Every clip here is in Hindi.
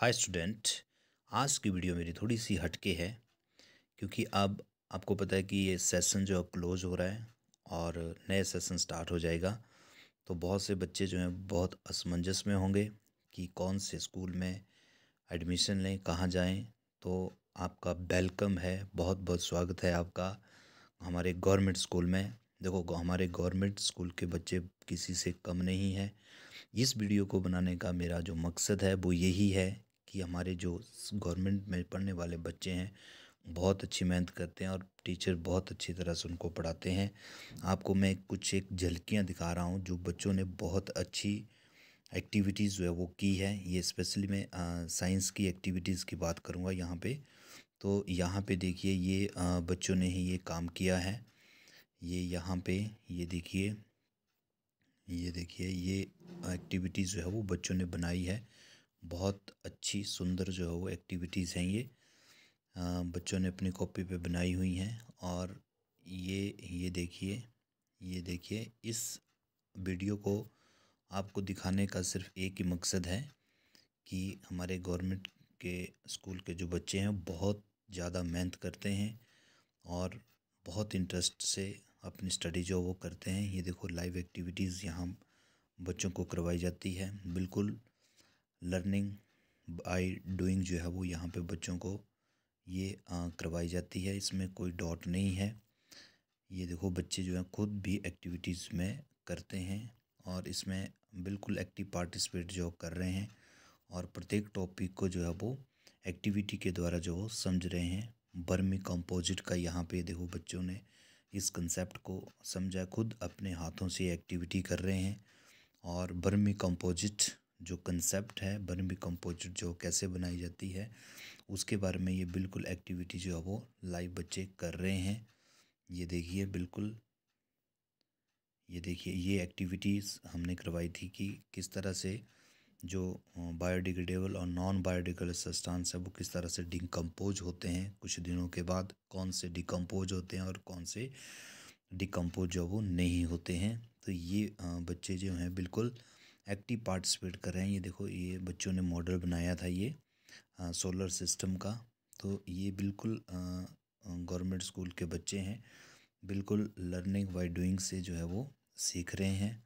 हाय स्टूडेंट आज की वीडियो मेरी थोड़ी सी हटके है क्योंकि अब आपको पता है कि ये सेशन जो अब क्लोज़ हो रहा है और नए सेशन स्टार्ट हो जाएगा तो बहुत से बच्चे जो हैं बहुत असमंजस में होंगे कि कौन से स्कूल में एडमिशन लें कहाँ जाएं तो आपका वेलकम है बहुत बहुत स्वागत है आपका हमारे गवर्नमेंट स्कूल में देखो हमारे गवर्नमेंट स्कूल के बच्चे किसी से कम नहीं हैं इस वीडियो को बनाने का मेरा जो मकसद है वो यही है कि हमारे जो गवर्नमेंट में पढ़ने वाले बच्चे हैं बहुत अच्छी मेहनत करते हैं और टीचर बहुत अच्छी तरह से उनको पढ़ाते हैं आपको मैं कुछ एक झलकियाँ दिखा रहा हूँ जो बच्चों ने बहुत अच्छी एक्टिविटीज़ जो है वो की है ये स्पेशली मैं साइंस की एक्टिविटीज़ की बात करूँगा यहाँ पे तो यहाँ पे देखिए ये आ, बच्चों ने ही ये काम किया है ये यहाँ पे ये देखिए ये देखिए ये एक्टिविटीज़ जो है वो बच्चों ने बनाई है बहुत अच्छी सुंदर जो है वो एक्टिविटीज़ हैं ये बच्चों ने अपनी कॉपी पे बनाई हुई हैं और ये ये देखिए ये देखिए इस वीडियो को आपको दिखाने का सिर्फ एक ही मकसद है कि हमारे गवर्नमेंट के स्कूल के जो बच्चे हैं बहुत ज़्यादा मेहनत करते हैं और बहुत इंटरेस्ट से अपनी स्टडी जो वो करते हैं ये देखो लाइव एक्टिविटीज़ यहाँ बच्चों को करवाई जाती है बिल्कुल लर्निंग बाई डूइंग जो है वो यहाँ पे बच्चों को ये करवाई जाती है इसमें कोई डॉट नहीं है ये देखो बच्चे जो हैं खुद भी एक्टिविटीज़ में करते हैं और इसमें बिल्कुल एक्टिव पार्टिसिपेट जो कर रहे हैं और प्रत्येक टॉपिक को जो है वो एक्टिविटी के द्वारा जो वो समझ रहे हैं बर्मी कंपोजिट का यहाँ पे देखो बच्चों ने इस कंसेप्ट को समझा खुद अपने हाथों से एक्टिविटी कर रहे हैं और बर्मी कंपोजिट जो कंसेप्ट है बर्मी कंपोजिट जो कैसे बनाई जाती है उसके बारे में ये बिल्कुल एक्टिविटी जो है वो लाइव बच्चे कर रहे हैं ये देखिए बिल्कुल ये देखिए ये एक्टिविटीज़ हमने करवाई थी कि किस तरह से जो बायोडिग्रेडेबल और नॉन बायोडिग्रेडेबल सस्टांस है वो किस तरह से डिकम्पोज होते हैं कुछ दिनों के बाद कौन से डिकम्पोज होते हैं और कौन से डिकम्पोज जो वो नहीं होते हैं तो ये बच्चे जो हैं बिल्कुल एक्टिव पार्टिसिपेट कर रहे हैं ये देखो ये बच्चों ने मॉडल बनाया था ये आ, सोलर सिस्टम का तो ये बिल्कुल गवर्नमेंट स्कूल के बच्चे हैं बिल्कुल लर्निंग बाई डूइंग से जो है वो सीख रहे हैं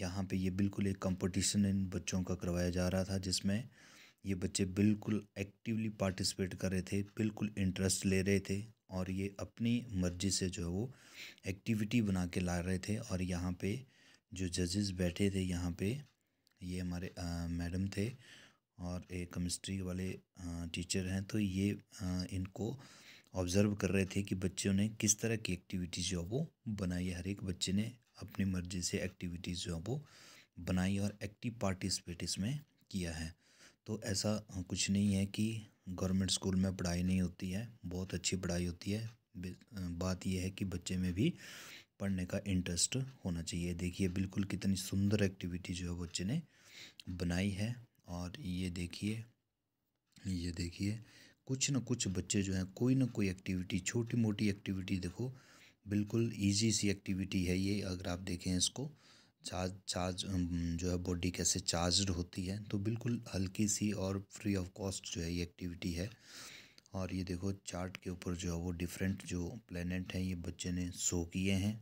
यहाँ पे ये बिल्कुल एक कंपटीशन इन बच्चों का करवाया जा रहा था जिसमें ये बच्चे बिल्कुल एक्टिवली पार्टिसिपेट कर रहे थे बिल्कुल इंटरेस्ट ले रहे थे और ये अपनी मर्ज़ी से जो है वो एक्टिविटी बना के ला रहे थे और यहाँ पे जो जजेस बैठे थे यहाँ पे ये हमारे मैडम थे और एक केमिस्ट्री वाले टीचर हैं तो ये इनको ऑब्ज़र्व कर रहे थे कि बच्चों ने किस तरह की एक्टिविटीज़ जो है वो बनाई हर एक बच्चे ने अपनी मर्ज़ी से एक्टिविटीज़ जो है वो बनाई और एक्टिव पार्टिसिपेट इसमें किया है तो ऐसा कुछ नहीं है कि गवर्नमेंट स्कूल में पढ़ाई नहीं होती है बहुत अच्छी पढ़ाई होती है बात यह है कि बच्चे में भी पढ़ने का इंटरेस्ट होना चाहिए देखिए बिल्कुल कितनी सुंदर एक्टिविटी जो है बच्चे ने बनाई है और ये देखिए ये देखिए कुछ ना कुछ बच्चे जो हैं कोई ना कोई एक्टिविटी छोटी मोटी एक्टिविटी देखो बिल्कुल इजी सी एक्टिविटी है ये अगर आप देखें इसको चार्ज चार्ज जो है बॉडी कैसे चार्ज होती है तो बिल्कुल हल्की सी और फ्री ऑफ कॉस्ट जो है ये एक्टिविटी है और ये देखो चार्ट के ऊपर जो है वो डिफरेंट जो प्लेनेट हैं ये बच्चे ने शो किए हैं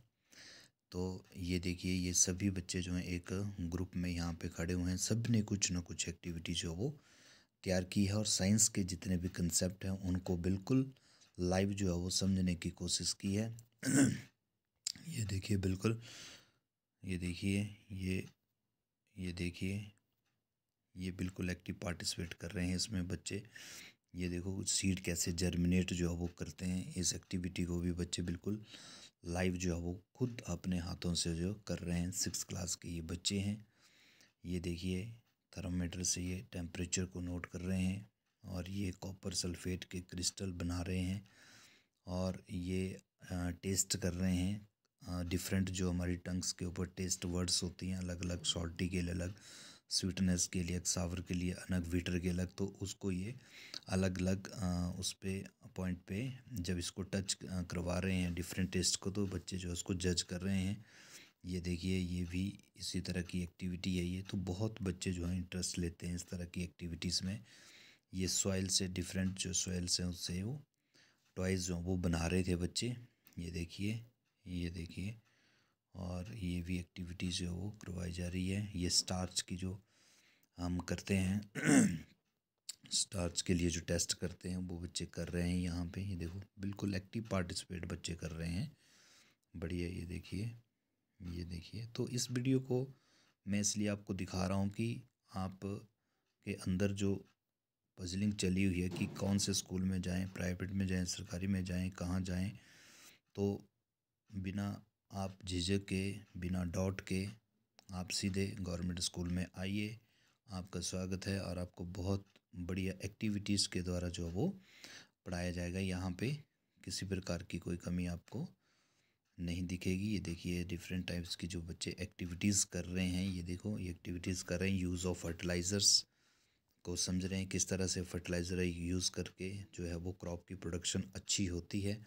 तो ये देखिए ये सभी बच्चे जो हैं एक ग्रुप में यहाँ पे खड़े हुए हैं सब ने कुछ ना कुछ एक्टिविटी जो वो तैयार की है और साइंस के जितने भी कंसेप्ट हैं उनको बिल्कुल लाइव जो है वो समझने की कोशिश की है ये देखिए बिल्कुल ये देखिए ये ये देखिए ये बिल्कुल एक्टिव पार्टिसिपेट कर रहे हैं इसमें बच्चे ये देखो सीड कैसे जर्मिनेट जो है वो करते हैं इस एक्टिविटी को भी बच्चे बिल्कुल लाइव जो है वो खुद अपने हाथों से जो कर रहे हैं सिक्स क्लास के ये बच्चे हैं ये देखिए थर्मोमीटर से ये टेम्परेचर को नोट कर रहे हैं और ये कॉपर सल्फेट के क्रिस्टल बना रहे हैं और ये टेस्ट कर रहे हैं डिफरेंट जो हमारी टंग्स के ऊपर टेस्ट वर्ड्स होती हैं अलग अलग शॉर्टी के लिए अलग स्वीटनेस के लिए सावर के लिए अलग वीटर के अलग तो उसको ये अलग अलग उस पर पॉइंट पे जब इसको टच करवा रहे हैं डिफरेंट टेस्ट को तो बच्चे जो है उसको जज कर रहे हैं ये देखिए ये भी इसी तरह की एक्टिविटी है ये तो बहुत बच्चे जो हैं इंटरेस्ट लेते हैं इस तरह की एक्टिविटीज़ में ये सॉइल से डिफरेंट जो सॉइल्स हैं उससे वो टॉयज़ जो वो बना रहे थे बच्चे ये देखिए ये देखिए और ये भी एक्टिविटीज़ जो वो करवाई जा रही है ये स्टार्च की जो हम करते हैं स्टार्च के लिए जो टेस्ट करते हैं वो बच्चे कर रहे हैं यहाँ पे ये देखो बिल्कुल एक्टिव पार्टिसिपेट बच्चे कर रहे हैं बढ़िया ये देखिए ये देखिए तो इस वीडियो को मैं इसलिए आपको दिखा रहा हूँ कि आप के अंदर जो पजलिंग चली हुई है कि कौन से स्कूल में जाएं प्राइवेट में जाएं सरकारी में जाएं कहाँ जाएं तो बिना आप झिझक के बिना डॉट के आप सीधे गवर्नमेंट स्कूल में आइए आपका स्वागत है और आपको बहुत बढ़िया एक्टिविटीज़ के द्वारा जो है वो पढ़ाया जाएगा यहाँ पे किसी प्रकार की कोई कमी आपको नहीं दिखेगी ये देखिए डिफरेंट टाइप्स की जो बच्चे एक्टिविटीज़ कर रहे हैं ये देखो ये एक्टिविटीज़ कर रहे हैं यूज़ ऑफ फर्टिलाइज़र्स को समझ रहे हैं किस तरह से फर्टिलाइज़र यूज़ करके जो है वो क्रॉप की प्रोडक्शन अच्छी होती है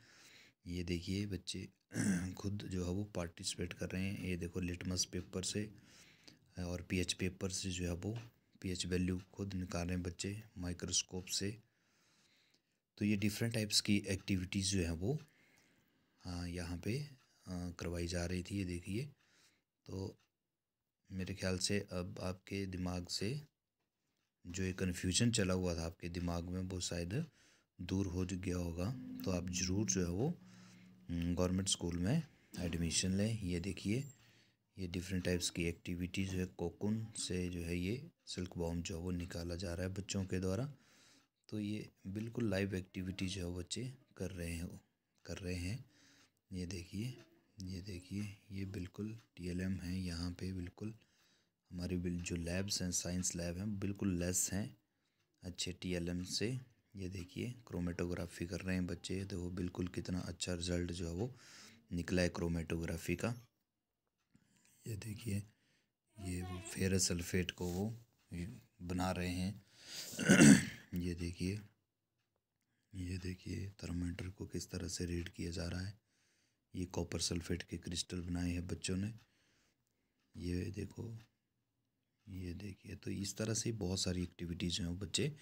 ये देखिए बच्चे खुद जो है वो पार्टिसिपेट कर रहे हैं ये देखो लिटमस पेपर से और पीएच पेपर से जो है वो पीएच वैल्यू खुद निकाल रहे हैं बच्चे माइक्रोस्कोप से तो ये डिफरेंट टाइप्स की एक्टिविटीज़ जो है वो हाँ, यहाँ पे करवाई जा रही थी ये देखिए तो मेरे ख्याल से अब आपके दिमाग से जो ये कन्फ्यूजन चला हुआ था आपके दिमाग में वो शायद दूर हो गया होगा तो आप ज़रूर जो है वो हम्म, गवर्नमेंट स्कूल में एडमिशन लें ये देखिए ये डिफरेंट टाइप्स की एक्टिविटीज़ है कोकुन से जो है ये सिल्क बॉम जो है वो निकाला जा रहा है बच्चों के द्वारा तो ये बिल्कुल लाइव एक्टिविटी जो है बच्चे कर रहे हैं कर रहे हैं ये देखिए ये देखिए ये बिल्कुल टीएलएम है यहाँ पे बिल्कुल हमारी जो लैब्स हैं साइंस लैब हैं बिल्कुल लेस हैं अच्छे टीएलएम से ये देखिए क्रोमेटोग्राफी कर रहे हैं बच्चे देखो बिल्कुल कितना अच्छा रिज़ल्ट जो है वो निकला है क्रोमेटोग्राफी का ये देखिए ये वो फेरस सल्फेट को वो बना रहे हैं ये देखिए ये देखिए थर्मोमीटर को किस तरह से रीड किया जा रहा है ये कॉपर सल्फेट के क्रिस्टल बनाए हैं बच्चों ने ये देखो ये देखिए तो इस तरह से बहुत सारी एक्टिविटीज़ हैं बच्चे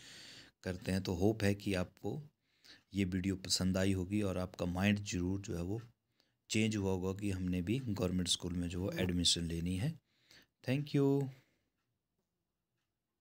करते हैं तो होप है कि आपको ये वीडियो पसंद आई होगी और आपका माइंड ज़रूर जो है वो चेंज हुआ होगा कि हमने भी गवर्नमेंट स्कूल में जो एडमिशन लेनी है थैंक यू